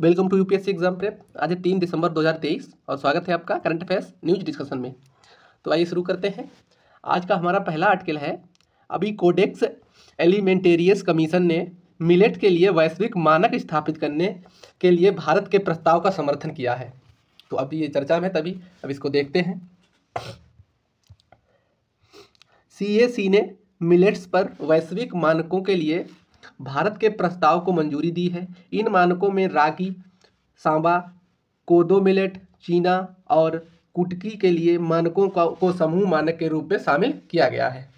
welcome to UPSC exam prep आज तीन दिसंबर 2023 और स्वागत है आपका करंट अफेयर्स न्यूज डिस्कशन में तो आइए शुरू करते हैं आज का हमारा पहला आर्टिकल है अभी कोडेक्स एलिमेंटेरियस कमीशन ने मिलेट के लिए वैश्विक मानक स्थापित करने के लिए भारत के प्रस्ताव का समर्थन किया है तो अभी ये चर्चा में तभी अब इसको देखते हैं सी ने मिलेट्स पर वैश्विक मानकों के लिए भारत के प्रस्ताव को मंजूरी दी है इन मानकों में रागी सांबा कोदो मिलेट चीना और कुटकी के लिए मानकों का को समूह मानक के रूप में शामिल किया गया है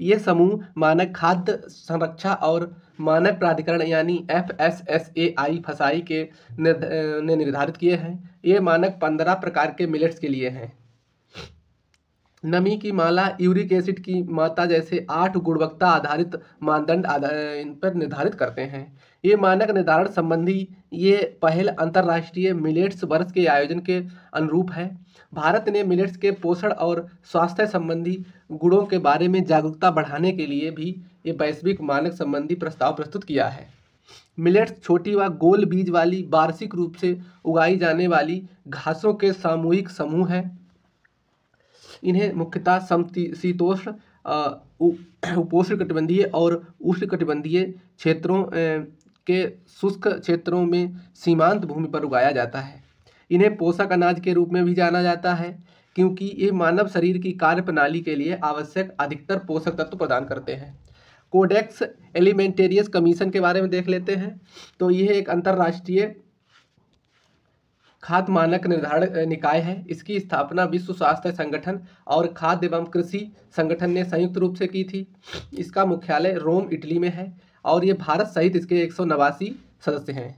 ये समूह मानक खाद्य संरक्षा और मानक प्राधिकरण यानी F S S A I FSSAI के ने निर्धारित किए हैं ये मानक पंद्रह प्रकार के मिलेट्स के लिए हैं नमी की माला यूरिक एसिड की मात्रा जैसे आठ गुणवत्ता आधारित मानदंड इन पर निर्धारित करते हैं ये मानक निर्धारण संबंधी ये पहल अंतर्राष्ट्रीय मिलेट्स वर्ष के आयोजन के अनुरूप है भारत ने मिलेट्स के पोषण और स्वास्थ्य संबंधी गुणों के बारे में जागरूकता बढ़ाने के लिए भी ये वैश्विक मानक संबंधी प्रस्ताव प्रस्तुत किया है मिलेट्स छोटी व गोल बीज वाली वार्षिक रूप से उगाई जाने वाली घासों के सामूहिक समूह हैं इन्हें मुख्यतः समीतोष्ण उपोष्ण कटिबंधीय और उष्ण कटिबंधीय क्षेत्रों के शुष्क क्षेत्रों में सीमांत भूमि पर उगाया जाता है इन्हें पोषक अनाज के रूप में भी जाना जाता है क्योंकि ये मानव शरीर की कार्य प्रणाली के लिए आवश्यक अधिकतर पोषक तत्व प्रदान करते हैं कोडेक्स एलिमेंटेरियस कमीशन के बारे में देख लेते हैं तो यह एक अंतर्राष्ट्रीय खाद्य मानक निर्धारण निकाय है इसकी स्थापना विश्व स्वास्थ्य संगठन और खाद्य एवं कृषि संगठन ने संयुक्त रूप से की थी इसका मुख्यालय रोम इटली में है और ये भारत सहित इसके एक सदस्य हैं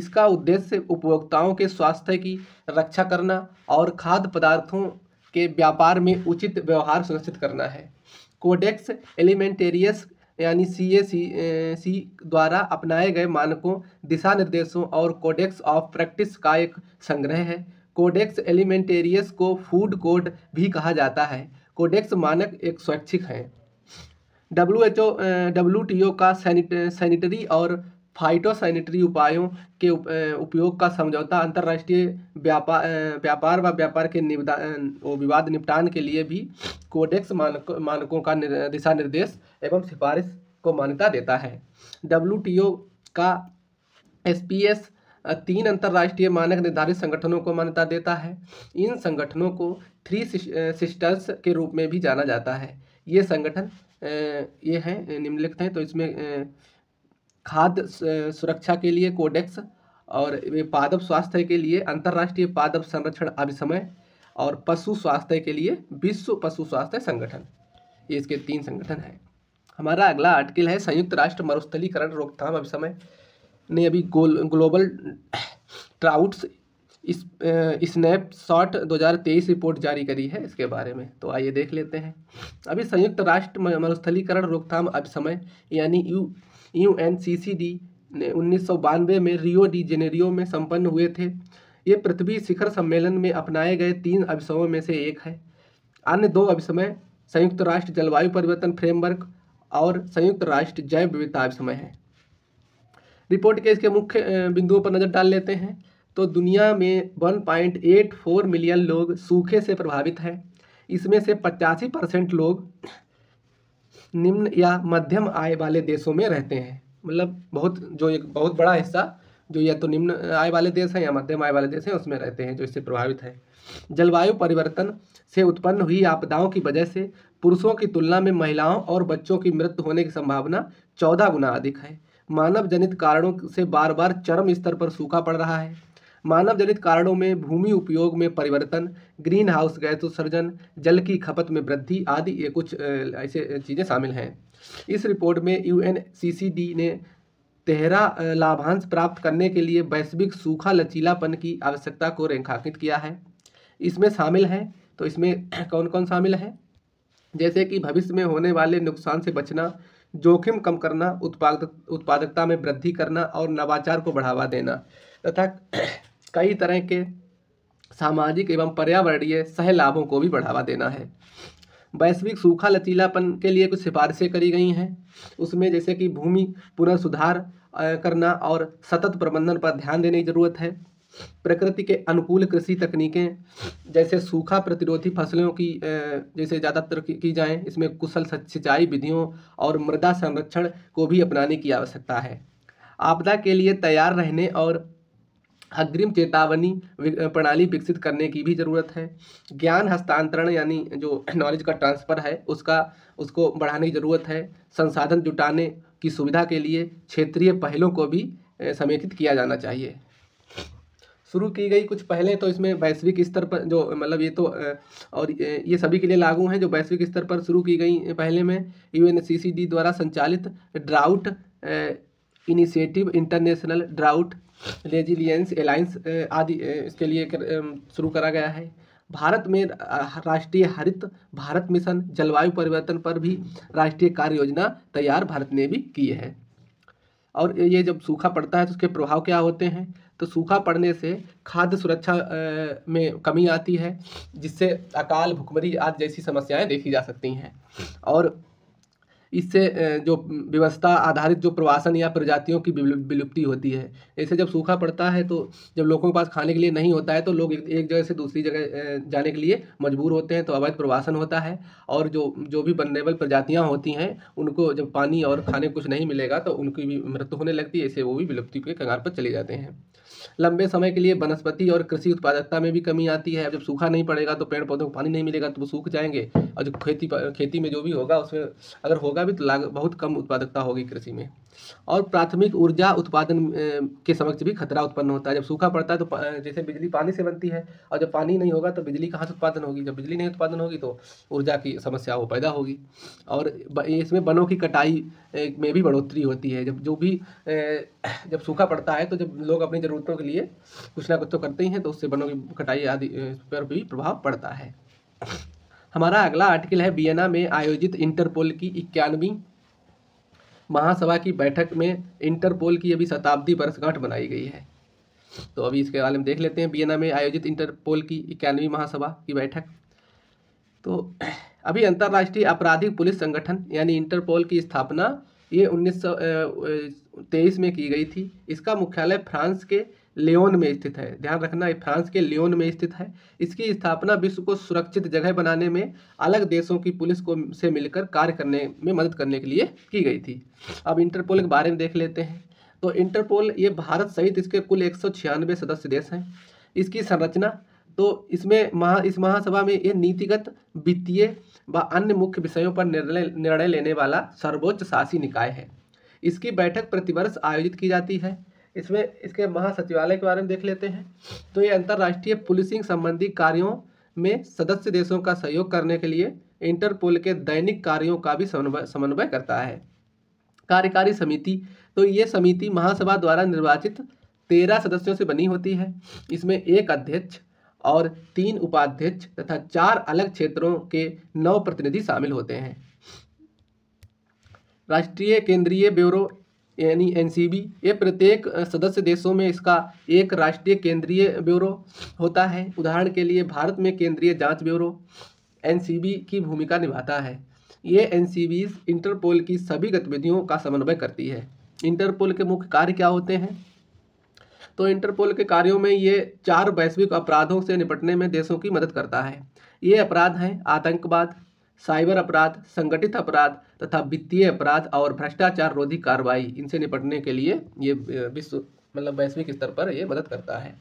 इसका उद्देश्य उपभोक्ताओं के स्वास्थ्य की रक्षा करना और खाद्य पदार्थों के व्यापार में उचित व्यवहार सुनिश्चित करना है कोडेक्स एलिमेंटेरियस यानी सी ए सी सी द्वारा अपनाए गए मानकों दिशा निर्देशों और कोडेक्स ऑफ प्रैक्टिस का एक संग्रह है कोडेक्स एलिमेंटेरियस को फूड कोड भी कहा जाता है कोडेक्स मानक एक स्वैच्छिक हैं W H O W T O का सैनिटरी और फाइटोसैनिटरी उपायों के उप, उपयोग का समझौता अंतर्राष्ट्रीय व्यापार व्यापार व व्यापार के निविदा विवाद निपटान के लिए भी कोडेक्स मानक मानकों का दिशा निर्देश एवं सिफारिश को मान्यता देता है डब्ल्यू का एस पी एस तीन अंतर्राष्ट्रीय मानक निर्धारित संगठनों को मान्यता देता है इन संगठनों को थ्री सिस्टर्स के रूप में भी जाना जाता है ये संगठन ये हैं निम्नलिखित हैं तो इसमें खाद्य सुरक्षा के लिए कोडेक्स और पादप स्वास्थ्य के लिए अंतर्राष्ट्रीय पादप संरक्षण अभिसमय और पशु स्वास्थ्य के लिए विश्व पशु स्वास्थ्य संगठन ये इसके तीन संगठन हैं हमारा अगला आर्टिकल है संयुक्त राष्ट्र मरुस्थलीकरण रोकथाम अभिसमय ने अभी गोल ग्लोबल ट्राउट्स इस हज़ार तेईस रिपोर्ट जारी करी है इसके बारे में तो आइए देख लेते हैं अभी संयुक्त राष्ट्र मरुस्थलीकरण रोकथाम अब समय यानी U U N C C D ने उन्नीस में रियो डी जेनेरियो में संपन्न हुए थे ये पृथ्वी शिखर सम्मेलन में अपनाए गए तीन अभिसमों में से एक है अन्य दो अभिसमय संयुक्त राष्ट्र जलवायु परिवर्तन फ्रेमवर्क और संयुक्त राष्ट्र जैव विविधता अभिसमय है रिपोर्ट के इसके मुख्य बिंदुओं पर नज़र डाल लेते हैं तो दुनिया में 1.84 मिलियन लोग सूखे से प्रभावित हैं इसमें से पचासी परसेंट लोग निम्न या मध्यम आय वाले देशों में रहते हैं मतलब बहुत जो एक बहुत बड़ा हिस्सा जो या तो निम्न आय वाले देश हैं या मध्यम आय वाले देश हैं उसमें रहते हैं जो इससे प्रभावित है जलवायु परिवर्तन से उत्पन्न हुई आपदाओं की वजह से पुरुषों की तुलना में महिलाओं और बच्चों की मृत्यु होने की संभावना चौदह गुना अधिक है मानव जनित कारणों से बार बार चरम स्तर पर सूखा पड़ रहा है मानव जनित कारणों में भूमि उपयोग में परिवर्तन ग्रीन हाउस गैस उत्सर्जन जल की खपत में वृद्धि आदि ये कुछ ऐसे चीज़ें शामिल हैं इस रिपोर्ट में यू ने तेहरा लाभांश प्राप्त करने के लिए वैश्विक सूखा लचीलापन की आवश्यकता को रेखांकित किया है इसमें शामिल है तो इसमें कौन कौन शामिल है जैसे कि भविष्य में होने वाले नुकसान से बचना जोखिम कम करना उत्पादक उत्पादकता में वृद्धि करना और नवाचार को बढ़ावा देना तथा कई तरह के सामाजिक एवं पर्यावरणीय सह लाभों को भी बढ़ावा देना है वैश्विक सूखा लचीलापन के लिए कुछ सिफारिशें करी गई हैं उसमें जैसे कि भूमि पुनर्सुधार करना और सतत प्रबंधन पर ध्यान देने की ज़रूरत है प्रकृति के अनुकूल कृषि तकनीकें जैसे सूखा प्रतिरोधी फसलों की जैसे ज़्यादातर की जाएं इसमें कुशल सिंचाई विधियों और मृदा संरक्षण को भी अपनाने की आवश्यकता है आपदा के लिए तैयार रहने और अग्रिम चेतावनी प्रणाली विकसित करने की भी ज़रूरत है ज्ञान हस्तांतरण यानी जो नॉलेज का ट्रांसफ़र है उसका उसको बढ़ाने की ज़रूरत है संसाधन जुटाने की सुविधा के लिए क्षेत्रीय पहलों को भी समेकित किया जाना चाहिए शुरू की गई कुछ पहले तो इसमें वैश्विक स्तर पर जो मतलब ये तो और ये सभी के लिए लागू हैं जो वैश्विक स्तर पर शुरू की गई पहले में यू द्वारा संचालित drought initiative international drought resilience alliance आदि इसके लिए कर शुरू करा गया है भारत में राष्ट्रीय हरित भारत मिशन जलवायु परिवर्तन पर भी राष्ट्रीय कार्य योजना तैयार भारत ने भी की है और ये जब सूखा पड़ता है तो उसके प्रभाव क्या होते हैं तो सूखा पड़ने से खाद्य सुरक्षा में कमी आती है जिससे अकाल भुखमरी आदि जैसी समस्याएं देखी जा सकती हैं और इससे जो व्यवस्था आधारित जो प्रवासन या प्रजातियों की विलुप्ति होती है ऐसे जब सूखा पड़ता है तो जब लोगों के पास खाने के लिए नहीं होता है तो लोग एक जगह से दूसरी जगह जाने के लिए मजबूर होते हैं तो अवैध प्रवासन होता है और जो जो भी बननेबल प्रजातियाँ होती हैं उनको जब पानी और खाने कुछ नहीं मिलेगा तो उनकी भी मृत्यु होने लगती है ऐसे वो भी विलुप्ति के कगार पर चले जाते हैं लंबे समय के लिए वनस्पति और कृषि उत्पादकता में भी कमी आती है जब सूखा नहीं पड़ेगा तो पेड़ पौधों को पानी नहीं मिलेगा तो वो सूख जाएंगे और जो खेती खेती में जो भी होगा उसमें अगर होगा भी तो लाग बहुत कम उत्पादकता होगी कृषि में और प्राथमिक ऊर्जा उत्पादन के समक्ष भी खतरा उत्पन्न होता है जब सूखा पड़ता है तो जैसे बिजली पानी से बनती है और जब पानी नहीं होगा तो बिजली कहाँ से उत्पादन होगी जब बिजली नहीं उत्पादन होगी तो ऊर्जा की समस्या वो पैदा होगी और इसमें वनों की कटाई में भी बढ़ोतरी होती है जब जो भी जब सूखा पड़ता है तो जब लोग अपनी ज़रूरतों के लिए कुछ ना कुछ तो करते ही हैं तो उससे वनों की कटाई आदि पर भी प्रभाव पड़ता है हमारा अगला आर्टिकल है बियना में आयोजित इंटरपोल की इक्यानवी महासभा की बैठक में इंटरपोल की अभी शताब्दी वर्षगांठ बनाई गई है तो अभी इसके बारे में देख लेते हैं बियना में आयोजित इंटरपोल की इक्यानवी महासभा की बैठक तो अभी अंतर्राष्ट्रीय आपराधिक पुलिस संगठन यानी इंटरपोल की स्थापना ये उन्नीस में की गई थी इसका मुख्यालय फ्रांस के लियोन में स्थित है ध्यान रखना ये फ्रांस के लियोन में स्थित है इसकी स्थापना विश्व को सुरक्षित जगह बनाने में अलग देशों की पुलिस को से मिलकर कार्य करने में मदद करने के लिए की गई थी अब इंटरपोल के बारे में देख लेते हैं तो इंटरपोल ये भारत सहित इसके कुल एक सदस्य देश हैं इसकी संरचना तो इसमें महा इस महासभा में ये नीतिगत वित्तीय व अन्य मुख्य विषयों पर निर्णय निर्णय लेने वाला सर्वोच्च शासी निकाय है इसकी बैठक प्रतिवर्ष आयोजित की जाती है इसमें इसके महासचिवालय के बारे में देख लेते हैं तो ये अंतर्राष्ट्रीय पुलिसिंग संबंधी कार्यों में सदस्य देशों का सहयोग करने के लिए इंटरपोल के दैनिक कार्यों का भी समन्वय समन्वय करता है कार्यकारी समिति तो ये समिति महासभा द्वारा निर्वाचित तेरह सदस्यों से बनी होती है इसमें एक अध्यक्ष और तीन उपाध्यक्ष तथा चार अलग क्षेत्रों के नौ प्रतिनिधि शामिल होते हैं राष्ट्रीय केंद्रीय ब्यूरो यानी एनसीबी ये प्रत्येक सदस्य देशों में इसका एक राष्ट्रीय केंद्रीय ब्यूरो होता है उदाहरण के लिए भारत में केंद्रीय जांच ब्यूरो एनसीबी की भूमिका निभाता है ये एन इंटरपोल की सभी गतिविधियों का समन्वय करती है इंटरपोल के मुख्य कार्य क्या होते हैं तो इंटरपोल के कार्यों में ये चार वैश्विक अपराधों से निपटने में देशों की मदद करता है ये अपराध हैं आतंकवाद साइबर अपराध संगठित अपराध तथा वित्तीय अपराध और भ्रष्टाचार रोधी कार्रवाई इनसे निपटने के लिए ये विश्व मतलब वैश्विक स्तर पर ये मदद करता है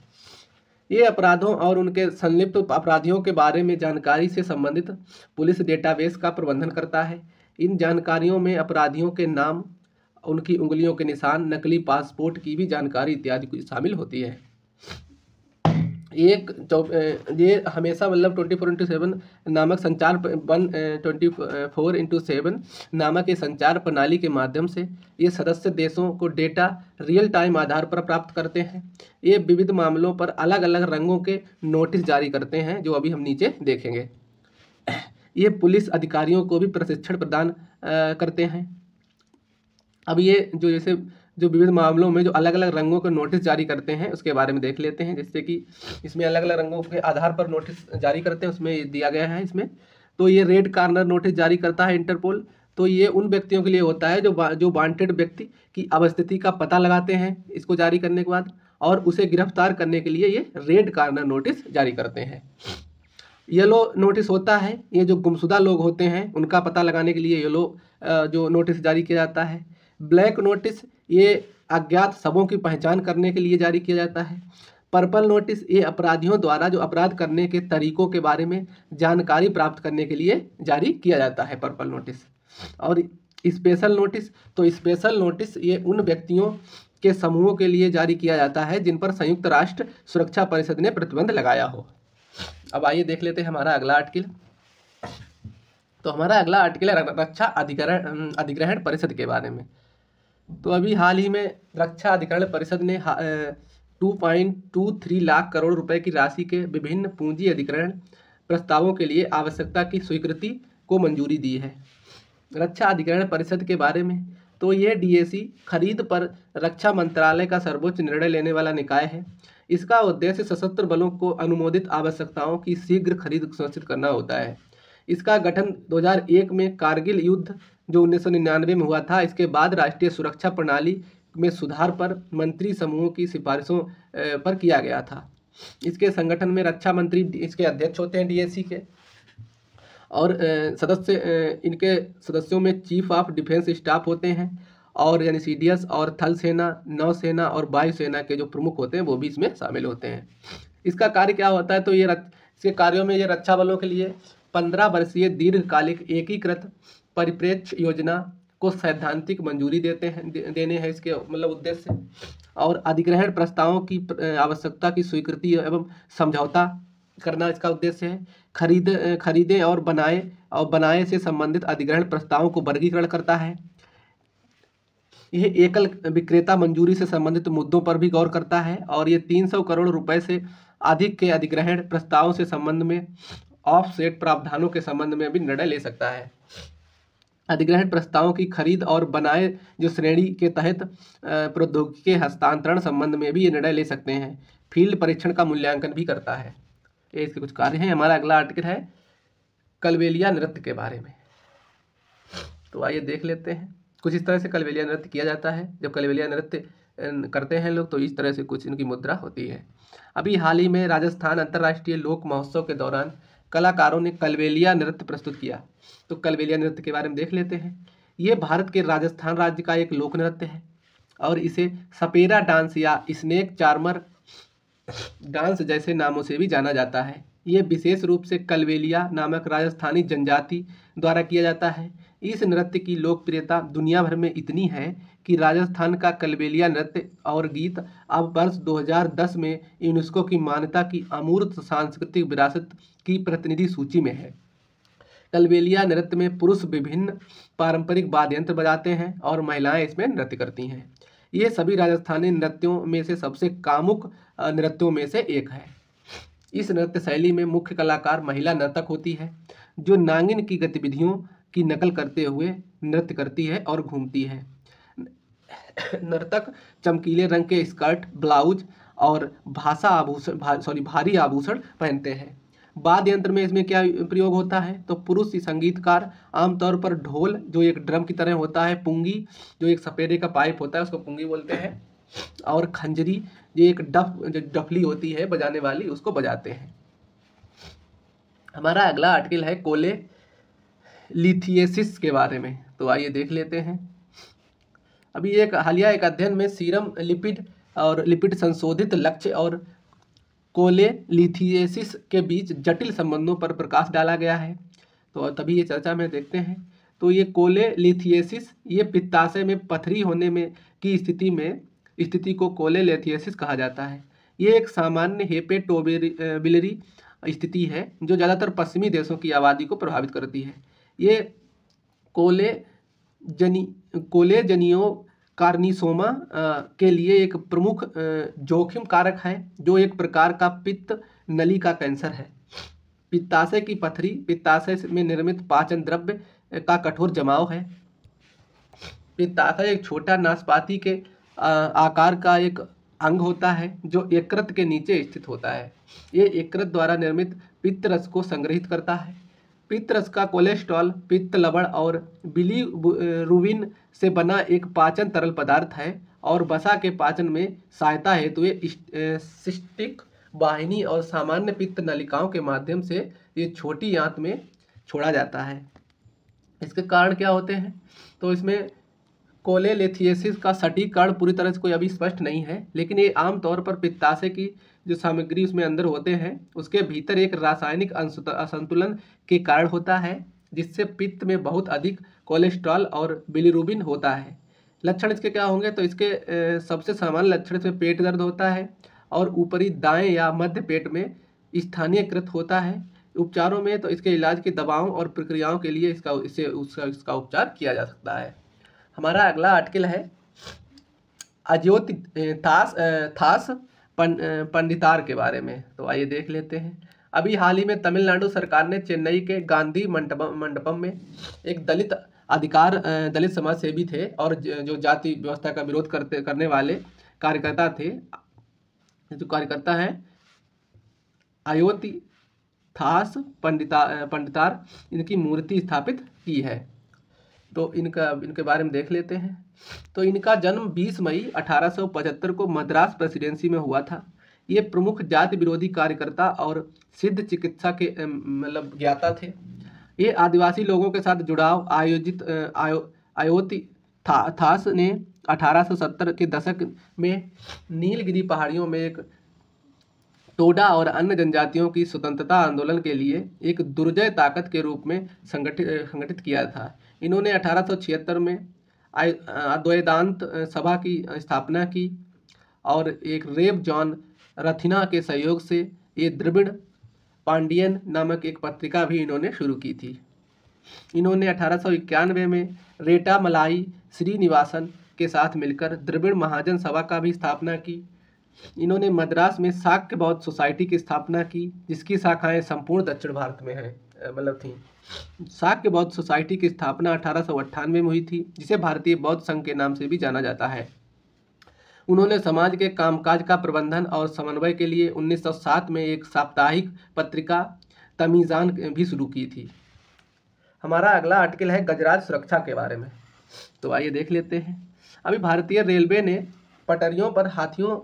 ये अपराधों और उनके संलिप्त अपराधियों के बारे में जानकारी से संबंधित पुलिस डेटाबेस का प्रबंधन करता है इन जानकारियों में अपराधियों के नाम उनकी उंगलियों के निशान नकली पासपोर्ट की भी जानकारी इत्यादि शामिल होती है एक चौ ये हमेशा मतलब ट्वेंटी फोर इंटू सेवन नामक संचार one twenty four into seven नामक ये संचार प्रणाली के माध्यम से ये सदस्य देशों को डेटा रियल टाइम आधार पर प्राप्त करते हैं ये विविध मामलों पर अलग अलग रंगों के नोटिस जारी करते हैं जो अभी हम नीचे देखेंगे ये पुलिस अधिकारियों को भी प्रशिक्षण प्रदान करते हैं अब ये जो जैसे जो विविध मामलों में जो अलग अलग रंगों के नोटिस जारी करते हैं उसके बारे में देख लेते हैं जैसे कि इसमें अलग अलग रंगों के आधार पर नोटिस जारी करते हैं उसमें दिया गया है इसमें तो ये रेड कार्नर नोटिस जारी करता है इंटरपोल तो ये उन व्यक्तियों के लिए होता है जो जो वांटेड व्यक्ति की अवस्थिति का पता लगाते हैं इसको जारी करने के बाद और उसे गिरफ्तार करने के लिए ये रेड कार्नर नोटिस जारी करते हैं येलो नोटिस होता है ये जो गुमशुदा लोग होते हैं उनका पता लगाने के लिए येलो जो नोटिस जारी किया जाता है ब्लैक नोटिस ये अज्ञात सबों की पहचान करने के लिए जारी किया जाता है पर्पल नोटिस ये अपराधियों द्वारा जो अपराध करने के तरीकों के बारे में जानकारी प्राप्त करने के लिए जारी किया जाता है पर्पल नोटिस और स्पेशल नोटिस तो स्पेशल नोटिस ये उन व्यक्तियों के समूहों के लिए जारी किया जाता है जिन पर संयुक्त राष्ट्र सुरक्षा परिषद ने प्रतिबंध लगाया हो अब आइए देख लेते हैं हमारा अगला आर्टिकल तो हमारा अगला आर्टिकल है रक्षा अधिकरण अधिग्रहण परिषद के बारे में तो अभी हाल ही में रक्षा अधिकरण परिषद ने two point two three lakh crore रुपए की राशि के विभिन्न पूंजी अधिकरण प्रस्तावों के लिए आवश्यकता की स्वीकृति को मंजूरी दी है रक्षा अधिकरण परिषद के बारे में तो ये डीएसी खरीद पर रक्षा मंत्रालय का सर्वोच्च निर्णय लेने वाला निकाय है इसका उद्देश्य सशस्त्र बलों को अनुमोदित आवश्यकताओं की शीघ्र खरीद सुनिश्चित करना होता है इसका गठन 2001 में कारगिल युद्ध जो निन्यानवे में हुआ था इसके बाद राष्ट्रीय सुरक्षा प्रणाली में सुधार पर मंत्री समूहों की सिफारिशों पर किया गया था इसके संगठन में रक्षा मंत्री इसके अध्यक्ष होते हैं डीएससी के और सदस्य इनके सदस्यों में चीफ ऑफ डिफेंस स्टाफ होते हैं और यानी सी और थल सेना नौसेना और वायुसेना के जो प्रमुख होते हैं वो भी इसमें शामिल होते हैं इसका कार्य क्या होता है तो ये इसके कार्यों में ये रक्षा बलों के लिए पंद्रह वर्षीय दीर्घकालिक एकीकृत परिप्रेक्ष्य योजना को सैद्धांतिक मंजूरी देते हैं दे, देने हैं इसके मतलब उद्देश्य और अधिग्रहण प्रस्तावों की आवश्यकता की स्वीकृति एवं समझौता करना इसका उद्देश्य है खरीद खरीदे और बनाए और बनाए से संबंधित अधिग्रहण प्रस्तावों को वर्गीकरण करता है यह एकल विक्रेता मंजूरी से संबंधित मुद्दों पर भी गौर करता है और ये 300 करोड़ रुपए से अधिक के अधिग्रहण प्रस्तावों से संबंध में ऑफसेट प्रावधानों के संबंध में भी निर्णय ले सकता है अधिग्रहण प्रस्तावों की खरीद और बनाए जो श्रेणी के तहत प्रौद्योगिकी के हस्तांतरण संबंध में भी ये निर्णय ले सकते हैं फील्ड परीक्षण का मूल्यांकन भी करता है ये इसके कुछ कार्य हैं हमारा अगला आर्टिकल है कलवेलिया नृत्य के बारे में तो आइए देख लेते हैं कुछ इस तरह से कलवेलिया नृत्य किया जाता है जब कलवेलिया नृत्य करते हैं लोग तो इस तरह से कुछ इनकी मुद्रा होती है अभी हाल ही में राजस्थान अंतर्राष्ट्रीय लोक महोत्सव के दौरान कलाकारों ने कलवेलिया नृत्य प्रस्तुत किया तो कलवेलिया नृत्य के बारे में देख लेते हैं ये भारत के राजस्थान राज्य का एक लोक नृत्य है और इसे सपेरा डांस या स्नेक चार्मर डांस जैसे नामों से भी जाना जाता है ये विशेष रूप से कलवेलिया नामक राजस्थानी जनजाति द्वारा किया जाता है इस नृत्य की लोकप्रियता दुनिया भर में इतनी है कि राजस्थान का कलवेलिया नृत्य और गीत अब वर्ष 2010 में यूनेस्को की मान्यता की अमूर्त सांस्कृतिक विरासत की प्रतिनिधि सूची में है कलबेलिया नृत्य में पुरुष विभिन्न पारंपरिक वाद्य यंत्र बजाते हैं और महिलाएं इसमें नृत्य करती हैं ये सभी राजस्थानी नृत्यों में से सबसे कामुक नृत्यों में से एक है इस नृत्य शैली में मुख्य कलाकार महिला नर्तक होती है जो नांगिन की गतिविधियों की नकल करते हुए नृत्य करती है और घूमती है नर्तक चमकीले रंग के स्कर्ट ब्लाउज और भाषा आभूषण भा, सॉरी भारी आभूषण पहनते हैं वाद्य यंत्र में इसमें क्या प्रयोग होता है तो पुरुष संगीतकार आमतौर पर ढोल जो एक ड्रम की तरह होता है पुंगी जो एक सफेदे का पाइप होता है उसको पुंगी बोलते हैं और खंजरी जो एक डफ जो डफली होती है बजाने वाली उसको बजाते हैं हमारा अगला आर्टिकल है कोले लिथियसिस के बारे में तो आइए देख लेते हैं अभी एक हालिया एक अध्ययन में सीरम लिपिड और लिपिड संशोधित लक्ष्य और कोलेलिथिएसिस के बीच जटिल संबंधों पर प्रकाश डाला गया है तो तभी ये चर्चा में देखते हैं तो ये कोलेलिथिएसिस ये पित्ताशय में पथरी होने में की स्थिति में स्थिति को कोलेलिथिएसिस कहा जाता है ये एक सामान्य हेपेटोबेरी स्थिति है जो ज़्यादातर पश्चिमी देशों की आबादी को प्रभावित करती है ये कोले जनी कोलेजनियो कार्निसोमा के लिए एक प्रमुख जोखिम कारक है जो एक प्रकार का पित्त नली का कैंसर है पित्ताशय की पथरी पित्ताशय में निर्मित पाचन द्रव्य का कठोर जमाव है पित्ताशय एक छोटा नाशपाती के आकार का एक अंग होता है जो एकृत के नीचे स्थित होता है ये एकृत द्वारा निर्मित पित्त रस को संग्रहित करता है पित्त रस का कोलेस्ट्रॉल पित्त लवण और बिली रूविन से बना एक पाचन तरल पदार्थ है और बसा के पाचन में सहायता हेतु तो सिस्टिक वाहिनी और सामान्य पित्त नलिकाओं के माध्यम से ये छोटी आंत में छोड़ा जाता है इसके कारण क्या होते हैं तो इसमें कोलेलेथियसिस का सटीक कारण पूरी तरह से कोई अभी स्पष्ट नहीं है लेकिन ये आमतौर पर पित्ताशय की जो सामग्री उसमें अंदर होते हैं उसके भीतर एक रासायनिक असंतुलन के कारण होता है जिससे पित्त में बहुत अधिक कोलेस्ट्रॉल और बिलिरुबिन होता है लक्षण इसके क्या होंगे तो इसके सबसे सामान्य लक्षण इसमें पेट दर्द होता है और ऊपरी दाएं या मध्य पेट में स्थानीयकृत होता है उपचारों में तो इसके इलाज की दवाओं और प्रक्रियाओं के लिए इसका इसे उसका इसका उपचार किया जा सकता है हमारा अगला आर्टिकल है अज्योत थास थास पं, पंडितार के बारे में तो आइए देख लेते हैं अभी हाल ही में तमिलनाडु सरकार ने चेन्नई के गांधी मंडपम मंडपम में एक दलित अधिकार दलित समाज सेवी थे और जो जाति व्यवस्था का विरोध करते करने वाले कार्यकर्ता थे जो कार्यकर्ता हैं अयोति थास पंडिता पंडितार इनकी मूर्ति स्थापित की है तो इनका इनके बारे में देख लेते हैं तो इनका जन्म 20 मई 1875 को मद्रास प्रेसिडेंसी में हुआ था ये प्रमुख जाति विरोधी कार्यकर्ता और सिद्ध चिकित्सा के मतलब ज्ञाता थे ये आदिवासी लोगों के साथ जुड़ाव आयोजित आयो, था, थास ने 1870 के दशक में नीलगिरी पहाड़ियों में एक टोडा और अन्य जनजातियों की स्वतंत्रता आंदोलन के लिए एक दुर्जय ताकत के रूप में संगठित संगठित किया था इन्होंने अठारह में अद्वैदांत सभा की स्थापना की और एक रेब जॉन रथिना के सहयोग से ये द्रविण पांडियन नामक एक पत्रिका भी इन्होंने शुरू की थी इन्होंने अठारह में रेटा मलाई श्रीनिवासन के साथ मिलकर द्रविण महाजन सभा का भी स्थापना की इन्होंने मद्रास में साक्य बौद्ध सोसाइटी की स्थापना की जिसकी शाखाएं संपूर्ण दक्षिण भारत में हैं मतलब थीं शाक्य बौद्ध सोसाइटी की स्थापना अठारह में हुई थी जिसे भारतीय बौद्ध संघ के नाम से भी जाना जाता है उन्होंने समाज के कामकाज का प्रबंधन और समन्वय के लिए 1907 में एक साप्ताहिक पत्रिका तमीज़ान भी शुरू की थी हमारा अगला आर्टिकल है गजराज सुरक्षा के बारे में तो आइए देख लेते हैं अभी भारतीय रेलवे ने पटरियों पर हाथियों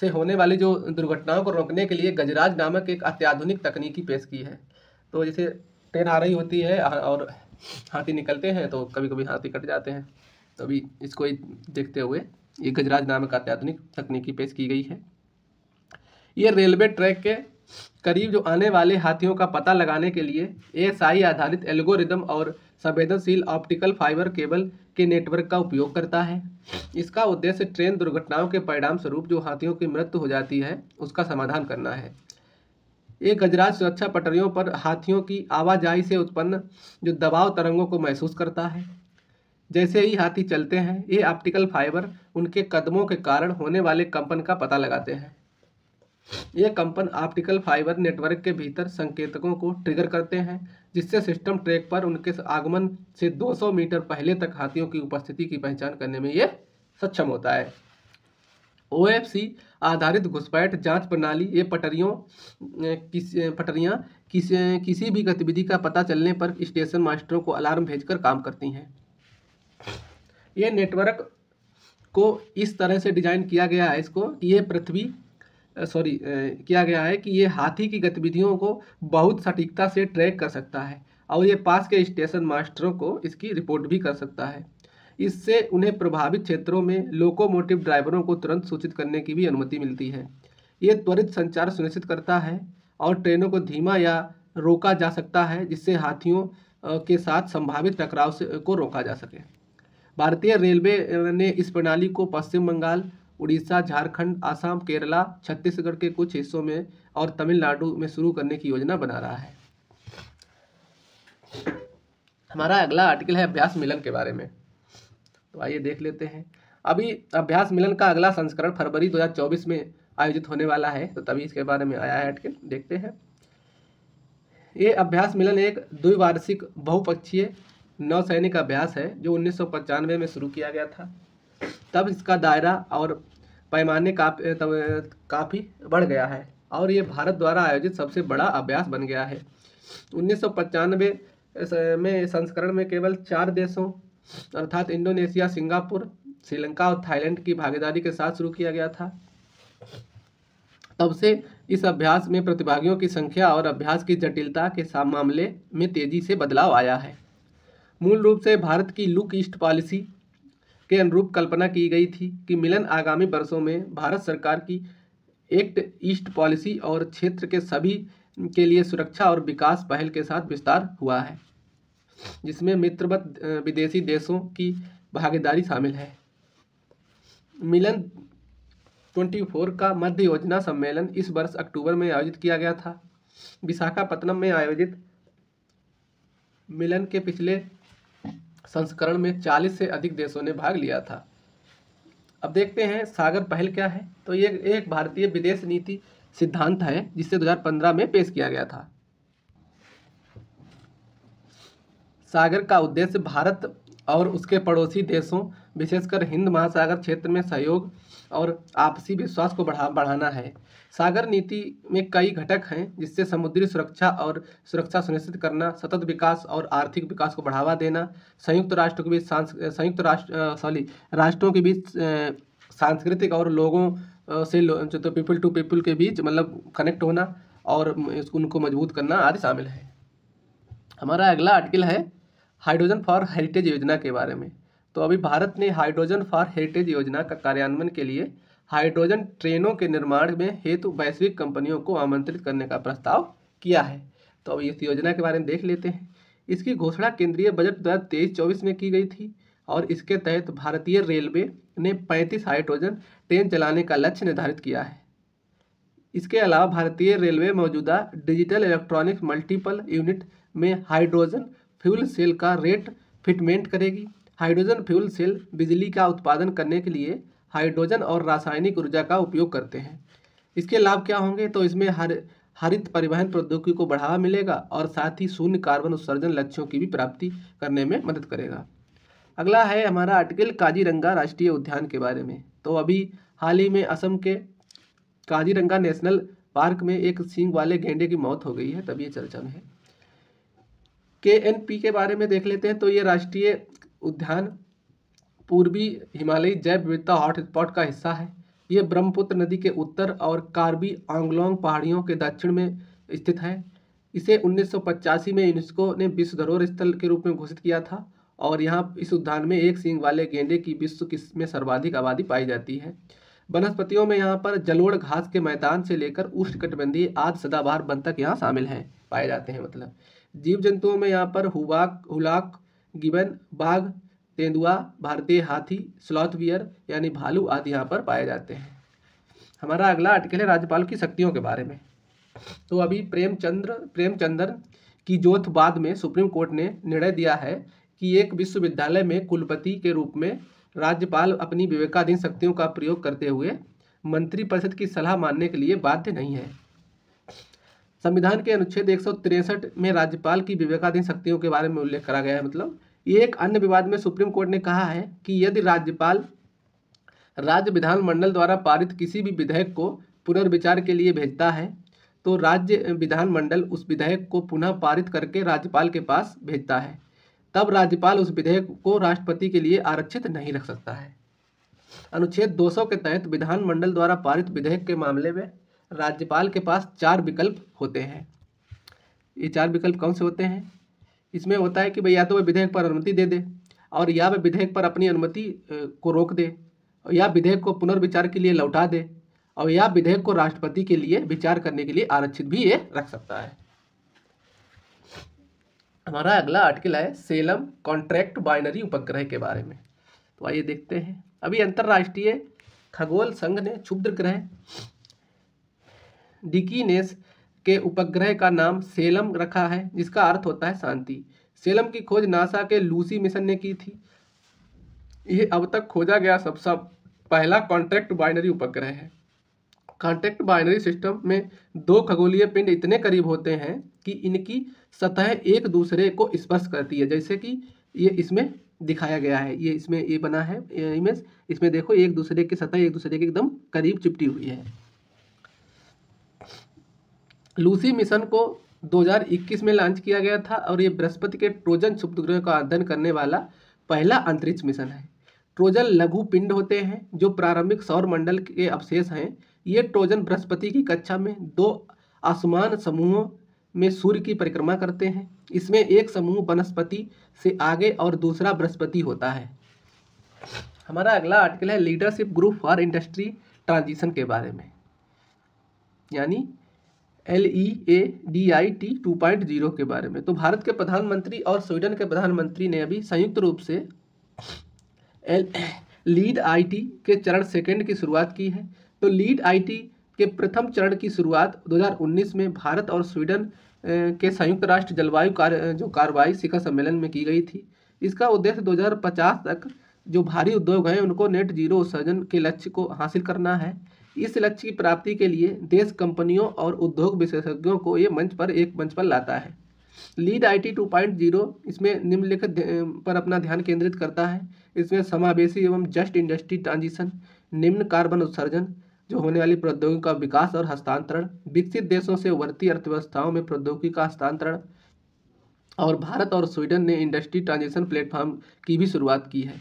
से होने वाली जो दुर्घटनाओं को रोकने के लिए गजराज नामक एक अत्याधुनिक तकनीकी पेश की है तो जैसे ट्रेन आ रही होती है और हाथी निकलते हैं तो कभी कभी हाथी कट जाते हैं तो अभी इसको देखते हुए ये गजराज नामक अत्याधुनिक तकनीकी पेश की गई है ये रेलवे ट्रैक के करीब जो आने वाले हाथियों का पता लगाने के लिए एएसआई आधारित एल्गोरिदम और संवेदनशील ऑप्टिकल फाइबर केबल के नेटवर्क का उपयोग करता है इसका उद्देश्य ट्रेन दुर्घटनाओं के परिणाम स्वरूप जो हाथियों की मृत्यु हो जाती है उसका समाधान करना है ये गजराज सुरक्षा पटरियों पर हाथियों की आवाजाही से उत्पन्न जो दबाव तरंगों को महसूस करता है जैसे ही हाथी चलते हैं ये ऑप्टिकल फाइबर उनके कदमों के कारण होने वाले कंपन का पता लगाते हैं ये कंपन ऑप्टिकल फाइबर नेटवर्क के भीतर संकेतकों को ट्रिगर करते हैं जिससे सिस्टम ट्रैक पर उनके आगमन से 200 मीटर पहले तक हाथियों की उपस्थिति की पहचान करने में ये सक्षम होता है ओ आधारित घुसपैठ जांच प्रणाली ये पटरियों किस पटरियाँ किस किसी भी गतिविधि का पता चलने पर स्टेशन मास्टरों को अलार्म भेजकर काम करती हैं ये नेटवर्क को इस तरह से डिजाइन किया गया है इसको कि ये पृथ्वी सॉरी किया गया है कि ये हाथी की गतिविधियों को बहुत सटीकता से ट्रैक कर सकता है और ये पास के स्टेशन मास्टरों को इसकी रिपोर्ट भी कर सकता है इससे उन्हें प्रभावित क्षेत्रों में लोकोमोटिव ड्राइवरों को तुरंत सूचित करने की भी अनुमति मिलती है ये त्वरित संचार सुनिश्चित करता है और ट्रेनों को धीमा या रोका जा सकता है जिससे हाथियों के साथ संभावित टकराव से को रोका जा सके भारतीय रेलवे ने इस प्रणाली को पश्चिम बंगाल उड़ीसा झारखंड आसाम केरला छत्तीसगढ़ के कुछ हिस्सों में और तमिलनाडु में शुरू करने की योजना बना रहा है हमारा अगला आर्टिकल है अभ्यास मिलन के बारे में तो आइए देख लेते हैं अभी अभ्यास मिलन का अगला संस्करण फरवरी 2024 में आयोजित होने वाला है तो तभी इसके बारे में आया है देखते हैं ये अभ्यास मिलन एक द्विवार्षिक बहुपक्षीय नौसैनिक अभ्यास है जो उन्नीस में शुरू किया गया था तब इसका दायरा और पैमाने काफ़ी काफ़ी बढ़ गया है और ये भारत द्वारा आयोजित सबसे बड़ा अभ्यास बन गया है उन्नीस में संस्करण में केवल चार देशों अर्थात इंडोनेशिया सिंगापुर श्रीलंका और थाईलैंड की भागीदारी के साथ शुरू किया गया था तब से इस अभ्यास में प्रतिभागियों की संख्या और अभ्यास की जटिलता के मामले में तेजी से बदलाव आया है मूल रूप से भारत की लुक ईस्ट पॉलिसी के अनुरूप कल्पना की गई थी कि मिलन आगामी वर्षों में भारत सरकार की एक्ट ईस्ट पॉलिसी और क्षेत्र के सभी के लिए सुरक्षा और विकास पहल के साथ विस्तार हुआ है जिसमें मित्रवत विदेशी देशों की भागीदारी शामिल है मिलन 24 का मध्य योजना सम्मेलन इस वर्ष अक्टूबर में आयोजित किया गया था विशाखापत्तनम में आयोजित मिलन के पिछले संस्करण में 40 से अधिक देशों ने भाग लिया था अब देखते हैं सागर पहल क्या है तो ये एक भारतीय विदेश नीति सिद्धांत है जिसे 2015 में पेश किया गया था सागर का उद्देश्य भारत और उसके पड़ोसी देशों विशेषकर हिंद महासागर क्षेत्र में सहयोग और आपसी विश्वास को बढ़ा बढ़ाना है सागर नीति में कई घटक हैं जिससे समुद्री सुरक्षा और सुरक्षा सुनिश्चित करना सतत विकास और आर्थिक विकास को बढ़ावा देना संयुक्त राष्ट्र के बीच संयुक्त राष्ट्र सॉरी राष्ट्रों के बीच सांस्कृतिक और लोगों से तो पीपल टू पीपल के बीच मतलब कनेक्ट होना और उनको मजबूत करना आदि शामिल है हमारा अगला आर्टिकल है हाइड्रोजन फॉर हेरिटेज योजना के बारे में तो अभी भारत ने हाइड्रोजन फॉर हेरिटेज योजना का कार्यान्वयन के लिए हाइड्रोजन ट्रेनों के निर्माण में हेतु वैश्विक कंपनियों को आमंत्रित करने का प्रस्ताव किया है तो अभी इस योजना के बारे में देख लेते हैं इसकी घोषणा केंद्रीय बजट दो हज़ार तेईस चौबीस में की गई थी और इसके तहत भारतीय रेलवे ने पैंतीस हाइड्रोजन ट्रेन चलाने का लक्ष्य निर्धारित किया है इसके अलावा भारतीय रेलवे मौजूदा डिजिटल इलेक्ट्रॉनिक्स मल्टीपल यूनिट में हाइड्रोजन फ्यूल सेल का रेट फिटमेंट करेगी हाइड्रोजन फ्यूल सेल बिजली का उत्पादन करने के लिए हाइड्रोजन और रासायनिक ऊर्जा का उपयोग करते हैं इसके लाभ क्या होंगे तो इसमें हर हरित परिवहन प्रौद्योगिकी को बढ़ावा मिलेगा और साथ ही शून्य कार्बन उत्सर्जन लक्ष्यों की भी प्राप्ति करने में मदद करेगा अगला है हमारा आर्टिकल काजीरंगा राष्ट्रीय उद्यान के बारे में तो अभी हाल ही में असम के काजीरंगा नेशनल पार्क में एक सींग वाले गेंडे की मौत हो गई है तभी ये चर्चा में है के एन पी के बारे में देख लेते हैं तो ये राष्ट्रीय उद्यान पूर्वी हिमालयी जैव विविधता हॉटस्पॉट का हिस्सा है ये ब्रह्मपुत्र नदी के उत्तर और कार्बी आंगलोंग पहाड़ियों के दक्षिण में स्थित है इसे उन्नीस में यूनेस्को ने विश्व धरोहर स्थल के रूप में घोषित किया था और यहाँ इस उद्यान में एक सींग वाले गेंडे की विश्व में सर्वाधिक आबादी पाई जाती है वनस्पतियों में यहाँ पर जलोड़ घास के मैदान से लेकर उष्ण उष्णकटिबंधीय आदि सदाबहार बन तक यहाँ शामिल हैं पाए जाते हैं मतलब जीव जंतुओं में यहाँ पर हुवाक हुलाक गिबन बाघ तेंदुआ भारतीय हाथी स्लॉथवियर यानी भालू आदि यहाँ पर पाए जाते हैं हमारा अगला आर्टिकल है राज्यपाल की शक्तियों के बारे में तो अभी प्रेमचंद्र प्रेमचंद्र की जोत बाद में सुप्रीम कोर्ट ने निर्णय दिया है कि एक विश्वविद्यालय में कुलपति के रूप में राज्यपाल अपनी विवेकाधीन शक्तियों का प्रयोग करते हुए मंत्रिपरिषद की सलाह मानने के लिए बाध्य नहीं है संविधान के अनुच्छेद एक में राज्यपाल की विवेकाधीन शक्तियों के बारे में उल्लेख करा गया है मतलब ये एक अन्य विवाद में सुप्रीम कोर्ट ने कहा है कि यदि राज्यपाल राज्य विधानमंडल द्वारा पारित किसी भी विधेयक को पुनर्विचार के लिए भेजता है तो राज्य विधानमंडल उस विधेयक को पुनः पारित करके राज्यपाल के पास भेजता है तब राज्यपाल उस विधेयक को राष्ट्रपति के लिए आरक्षित नहीं रख सकता है अनुच्छेद 200 के तहत विधानमंडल द्वारा पारित विधेयक के मामले में राज्यपाल के पास चार विकल्प होते हैं ये चार विकल्प कौन से होते हैं इसमें होता है कि भाई या तो वह विधेयक पर अनुमति दे दे और या वह विधेयक पर अपनी अनुमति को रोक दे या विधेयक को पुनर्विचार के लिए लौटा दे और या विधेयक को राष्ट्रपति के लिए विचार करने के लिए आरक्षित भी ये रख सकता है हमारा अगला आर्टिकल है सेलम कॉन्ट्रैक्ट बाइनरी उपग्रह के बारे में तो आइए देखते हैं अभी अंतर्राष्ट्रीय खगोल संघ ने क्षुद्र ग्रह डिकीनेस के उपग्रह का नाम सेलम रखा है जिसका अर्थ होता है शांति सेलम की खोज नासा के लूसी मिशन ने की थी यह अब तक खोजा गया सबसे पहला कॉन्ट्रैक्ट बाइनरी उपग्रह है कॉन्ट्रैक्ट बाइनरी सिस्टम में दो खगोलीय पिंड इतने करीब होते हैं कि इनकी सतह एक दूसरे को स्पर्श करती है जैसे कि ये इसमें दिखाया गया है ये इसमें ये बना है इमेज इसमें देखो एक दूसरे की सतह एक दूसरे के एकदम करीब चिपटी हुई है लूसी मिशन को 2021 में लॉन्च किया गया था और ये बृहस्पति के ट्रोजन शुभ ग्रह का अध्ययन करने वाला पहला अंतरिक्ष मिशन है ट्रोजन लघु पिंड होते हैं जो प्रारंभिक सौर मंडल के अवशेष हैं ये ट्रोजन बृहस्पति की कक्षा में दो आसमान समूहों में सूर्य की परिक्रमा करते हैं इसमें एक समूह वनस्पति से आगे और दूसरा बृहस्पति होता है हमारा अगला आर्टिकल है leadership group for industry transition के बारे में यानी L E A D I T two point zero के बारे में तो भारत के प्रधानमंत्री और स्वीडन के प्रधानमंत्री ने अभी संयुक्त रूप से एल लीड आईटी के चरण सेकंड की शुरुआत की है तो लीड आईटी के प्रथम चरण की शुरुआत 2019 में भारत और स्वीडन के संयुक्त राष्ट्र जलवायु कार्य जो कार्रवाई शिखर सम्मेलन में की गई थी इसका उद्देश्य 2050 तक जो भारी उद्योग हैं उनको नेट जीरो उत्सर्जन के लक्ष्य को हासिल करना है इस लक्ष्य की प्राप्ति के लिए देश कंपनियों और उद्योग विशेषज्ञों को ये मंच पर एक मंच पर लाता है लीड आईटी 2.0 इसमें निम्नलिखित पर अपना ध्यान केंद्रित करता है इसमें समावेशी एवं जस्ट इंडस्ट्री ट्रांजिशन निम्न कार्बन उत्सर्जन जो होने वाली प्रौद्योगिकी का विकास और हस्तांतरण विकसित देशों से उभरती अर्थव्यवस्थाओं में प्रौद्योगिकी का हस्तांतरण और भारत और स्वीडन ने इंडस्ट्री ट्रांजिशन प्लेटफॉर्म की भी शुरुआत की है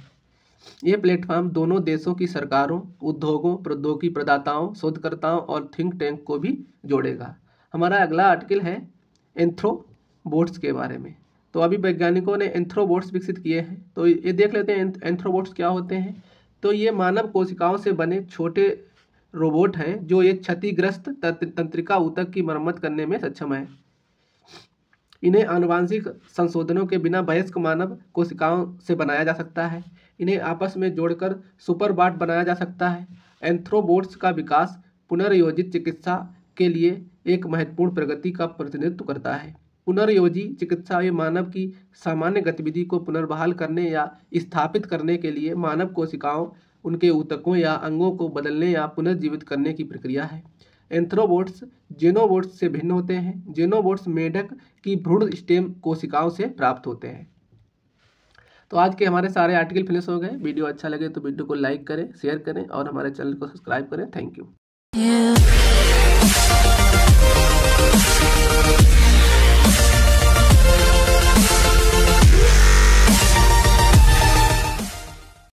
ये प्लेटफॉर्म दोनों देशों की सरकारों उद्योगों प्रौद्योगिकी प्रदाताओं शोधकर्ताओं और थिंक टैंक को भी जोड़ेगा हमारा अगला आर्टिकल है एंथ्रोबोट्स के बारे में तो अभी वैज्ञानिकों ने एंथ्रोबोट्स विकसित किए हैं तो ये देख लेते हैं एंथ्रोबोट्स क्या होते हैं तो ये मानव कोशिकाओं से बने छोटे रोबोट हैं जो एक क्षतिग्रस्त तंत्रिका ऊतक की मरम्मत करने में सक्षम है इन्हें आनुवांशिक संशोधनों के बिना वयस्क मानव कोशिकाओं से बनाया जा सकता है इन्हें आपस में जोड़कर सुपरबाट बनाया जा सकता है एंथ्रोबोट्स का विकास पुनर्योजित चिकित्सा के लिए एक महत्वपूर्ण प्रगति का प्रतिनिधित्व करता है पुनर्योजी चिकित्सा ये मानव की सामान्य गतिविधि को पुनर्बहाल करने या स्थापित करने के लिए मानव कोशिकाओं उनके ऊतकों या अंगों को बदलने या पुनर्जीवित करने की प्रक्रिया है एंथ्रोबोट्स जेनोबोट्स से भिन्न होते हैं जेनोबोट्स मेढक की भ्रूण स्टेम कोशिकाओं से प्राप्त होते हैं तो आज के हमारे सारे आर्टिकल फिनिश हो गए वीडियो अच्छा लगे तो वीडियो को लाइक करें शेयर करें और हमारे चैनल को सब्सक्राइब करें थैंक यू